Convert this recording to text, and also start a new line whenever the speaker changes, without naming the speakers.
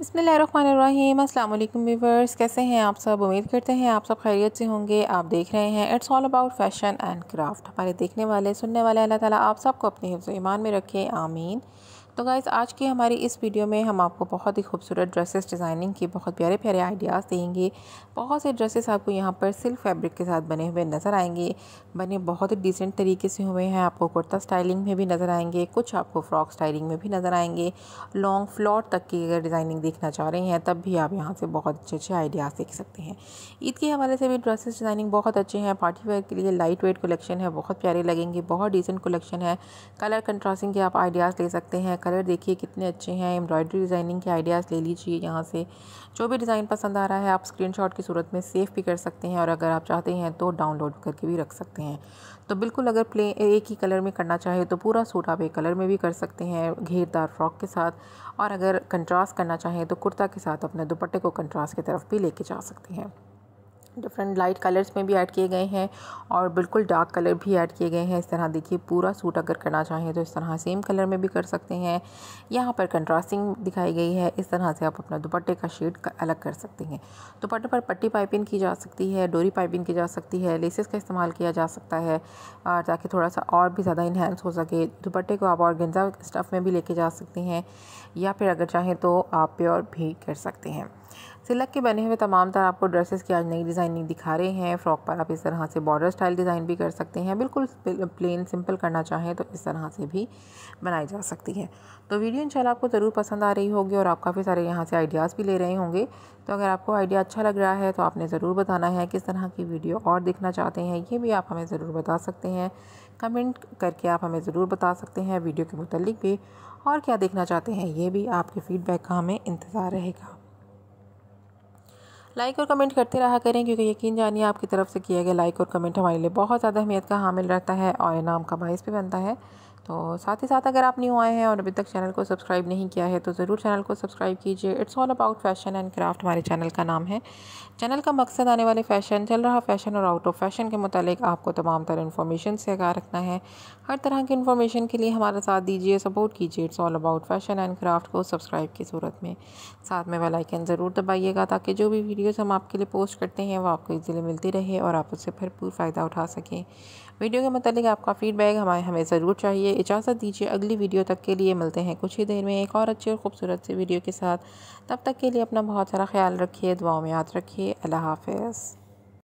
बसमीम अल्लाम व्यूवर्स कैसे हैं आप सब उम्मीद करते हैं आप सब खैरियत से होंगे आप देख रहे हैं it's all about fashion and craft हमारे देखने वाले सुनने वाले अल्लाह ताला आप सबको अपने हिफ्ज़ ईमान में रखें आमीन तो गाइज़ आज की हमारी इस वीडियो में हम आपको बहुत ही खूबसूरत ड्रेसेस डिज़ाइनिंग के बहुत प्यारे प्यारे आइडियाज़ देंगे बहुत से ड्रेसेस आपको यहाँ पर सिल्क फैब्रिक के साथ बने हुए नज़र आएंगे बने बहुत ही डिसेंट तरीके से हुए हैं आपको कुर्ता स्टाइलिंग में भी नज़र आएंगे कुछ आपको फ्रॉक स्टाइलिंग में भी नज़र आएंगे लॉन्ग फ्लॉट तक की अगर डिज़ाइनिंग देखना चाह रहे हैं तब भी आप यहाँ से बहुत अच्छे अच्छे आइडियाज़ देख सकते हैं ईद के हवाले से भी ड्रेसेस डिज़ाइनिंग बहुत अच्छे हैं पार्टी वेयर के लिए लाइट वेट कलेक्शन है बहुत प्यारे लगेंगे बहुत डिसेंट कलेक्शन है कलर कंट्रास्टिंग के आप आइडियाज़ ले सकते हैं कलर देखिए कितने अच्छे हैं एम्ब्रॉयडरी डिज़ाइनिंग के आइडियाज़ ले लीजिए यहाँ से जो भी डिज़ाइन पसंद आ रहा है आप स्क्रीनशॉट की सूरत में सेव भी कर सकते हैं और अगर आप चाहते हैं तो डाउनलोड करके भी रख सकते हैं तो बिल्कुल अगर प्ले एक ही कलर में करना चाहे तो पूरा सूट आप एक कलर में भी कर सकते हैं घेरदार फ्रॉक के साथ और अगर कंट्रास्ट करना चाहें तो कुर्ता के साथ अपने दुपट्टे को कंट्रास्ट की तरफ भी लेके जा सकते हैं डिफरेंट लाइट कलर्स में भी ऐड किए गए हैं और बिल्कुल डार्क कलर भी ऐड किए गए हैं इस तरह देखिए पूरा सूट अगर करना चाहें तो इस तरह सेम कलर में भी कर सकते हैं यहाँ पर कंट्रास्टिंग दिखाई गई है इस तरह से आप अपना दुपट्टे का शेड अलग कर सकते हैं दुपट्टे पर पट्टी पाइपिंग की जा सकती है डोरी पाइपिंग की जा सकती है लेसेस का इस्तेमाल किया जा सकता है ताकि थोड़ा सा और भी ज़्यादा इन्हेंस हो सके दुपट्टे को आप और गेंजा स्टफ़ में भी लेके जा सकते हैं या फिर अगर चाहें तो आप प्योर भी कर सकते हैं सिलक के बने हुए तमाम तरह आपको ड्रेसेस की आज नई डिज़ाइनिंग दिखा रहे हैं फ्रॉक पर आप इस तरह से बॉर्डर स्टाइल डिज़ाइन भी कर सकते हैं बिल्कुल प्लेन सिंपल करना चाहें तो इस तरह से भी बनाई जा सकती है तो वीडियो इंशाल्लाह आपको ज़रूर पसंद आ रही होगी और आप काफ़ी सारे यहाँ से आइडियाज़ भी ले रहे होंगे तो अगर आपको आइडिया अच्छा लग रहा है तो आपने ज़रूर बताना है किस तरह की वीडियो और देखना चाहते हैं ये भी आप हमें ज़रूर बता सकते हैं कमेंट करके आप हमें ज़रूर बता सकते हैं वीडियो के मतलब भी और क्या देखना चाहते हैं ये भी आपके फीडबैक का हमें इंतज़ार रहेगा लाइक और कमेंट करते रहा करें क्योंकि यकीन जानिए आपकी तरफ से किया गया लाइक और कमेंट हमारे लिए बहुत ज़्यादा अहमियत का हामिल रहता है और इनाम का बायस भी बनता है तो साथ ही साथ अगर आप न्यू आए हैं और अभी तक चैनल को सब्सक्राइब नहीं किया है तो ज़रूर चैनल को सब्सक्राइब कीजिए it's all about fashion and craft हमारे चैनल का नाम है चैनल का मकसद आने वाले फ़ैशन चल रहा फ़ैशन और आउट ऑफ फैशन के मुतालिक आपको तमाम तरह इन्फॉर्मेशन से आगा रखना है हर तरह की इन्फॉर्मेशन के लिए हमारा साथ दीजिए सपोर्ट कीजिए it's all about fashion and craft को सब्सक्राइब की सूरत में साथ में वेलाइकन ज़रूर दबाइएगा ताकि जो भी वीडियोज़ हम आपके लिए पोस्ट करते हैं वो आपको इजीली मिलती रहे और आप उससे भरपूर फ़ायदा उठा सकें वीडियो के मतलब आपका फ़ीडबैक हमारे हमें ज़रूर चाहिए इजाज़त दीजिए अगली वीडियो तक के लिए मिलते हैं कुछ ही देर में एक और अच्छी और ख़ूबसूरत सी वीडियो के साथ तब तक के लिए अपना बहुत सारा ख्याल रखिए दुआओं में याद रखिए अल्लाह हाफिज़